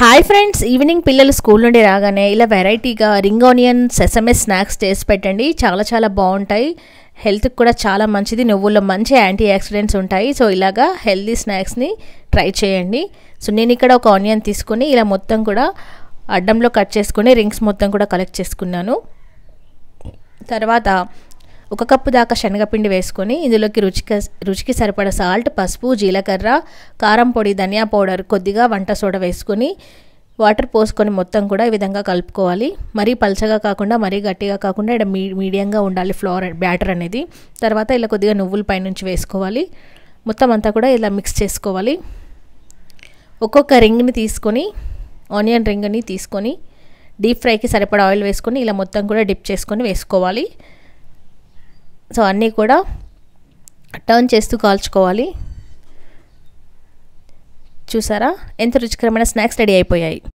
hi friends evening పిల్లలు school నుండి రాగానే ఇలా వెరైటీగా రింగ్ ఆనియన్ సెసమే స్నాక్స్ చేసి పెట్టండి చాలా చాలా బాగుంటాయి హెల్త్కి కూడా చాలా మంచిది నువ్వుల్లో మంచి యాంటీ యాక్సిడెంట్స్ ఉంటాయి సో ఇలాగా హెల్తీ స్నాక్స్ని ట్రై చేయండి సో నేను ఇక్కడ ఒక ఆనియన్ తీసుకుని ఇలా మొత్తం కూడా అడ్డంలో కట్ చేసుకుని రింగ్స్ మొత్తం కూడా కలెక్ట్ చేసుకున్నాను తర్వాత ఒక కప్పు దాకా శనగపిండి వేసుకొని ఇందులోకి రుచికి రుచికి సరిపడ సాల్ట్ పసుపు జీలకర్ర కారం పొడి ధనియా పౌడర్ కొద్దిగా వంట సోడ వేసుకొని వాటర్ పోసుకొని మొత్తం కూడా ఈ విధంగా కలుపుకోవాలి మరీ పల్చగా కాకుండా మరీ గట్టిగా కాకుండా ఇక్కడ మీ మీడియంగా ఉండాలి ఫ్లోర్ బ్యాటర్ అనేది తర్వాత ఇలా కొద్దిగా నువ్వుల పైనుంచి వేసుకోవాలి మొత్తం అంతా కూడా ఇలా మిక్స్ చేసుకోవాలి ఒక్కొక్క రింగ్ని తీసుకొని ఆనియన్ రింగ్ని తీసుకొని డీప్ ఫ్రైకి సరిపడా ఆయిల్ వేసుకొని ఇలా మొత్తం కూడా డిప్ చేసుకొని వేసుకోవాలి సో అన్నీ కూడా టర్న్ చేస్తూ కాల్చుకోవాలి చూసారా ఎంత రుచికరమైన స్నాక్స్ రెడీ అయిపోయాయి